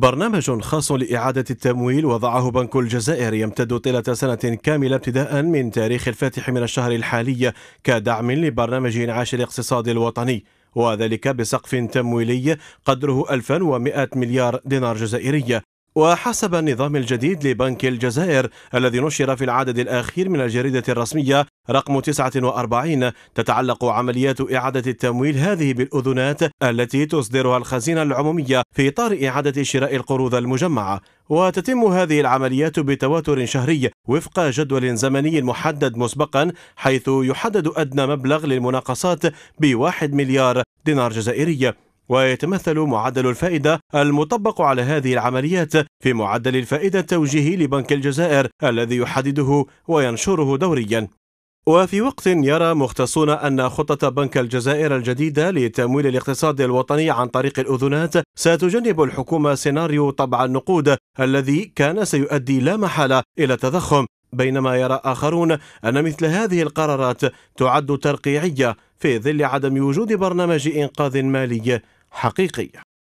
برنامج خاص لإعادة التمويل وضعه بنك الجزائر يمتد طيلة سنة كاملة ابتداء من تاريخ الفاتح من الشهر الحالي كدعم لبرنامج إنعاش الاقتصاد الوطني وذلك بسقف تمويلي قدره 1100 مليار دينار جزائري وحسب النظام الجديد لبنك الجزائر الذي نشر في العدد الأخير من الجريدة الرسمية رقم 49 تتعلق عمليات إعادة التمويل هذه بالأذنات التي تصدرها الخزينة العمومية في إطار إعادة شراء القروض المجمعة وتتم هذه العمليات بتواتر شهري وفق جدول زمني محدد مسبقا حيث يحدد أدنى مبلغ للمناقصات بواحد مليار دينار جزائري ويتمثل معدل الفائدة المطبق على هذه العمليات في معدل الفائدة التوجيهي لبنك الجزائر الذي يحدده وينشره دوريا وفي وقت يرى مختصون أن خطة بنك الجزائر الجديدة لتمويل الاقتصاد الوطني عن طريق الأذنات ستجنب الحكومة سيناريو طبع النقود الذي كان سيؤدي لا محالة إلى التضخم بينما يرى آخرون أن مثل هذه القرارات تعد ترقيعية في ظل عدم وجود برنامج إنقاذ مالي حقيقي